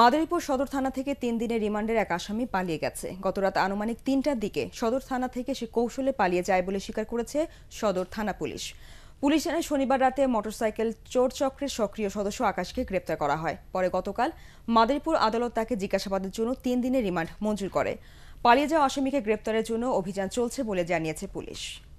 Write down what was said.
মাদারীপুর সদর থানা থেকে তিন দিনের রিমান্ডের এক আসামি পালিয়ে গেছে গতরাত আনুমানিক তিনটার দিকে সদর থানা থেকে সে কৌশলে পালিয়ে যায় বলে স্বীকার করেছে সদর থানা পুলিশ পুলিশ জানায় শনিবার রাতে মোটরসাইকেল চোর চক্রের সক্রিয় সদস্য আকাশকে গ্রেপ্তার করা হয় পরে গতকাল মাদারীপুর আদালত তাকে জিজ্ঞাসাবাদের জন্য তিন দিনের রিমান্ড মঞ্জুর করে পালিয়ে যাওয়া আসামিকে গ্রেপ্তারের জন্য অভিযান চলছে বলে জানিয়েছে পুলিশ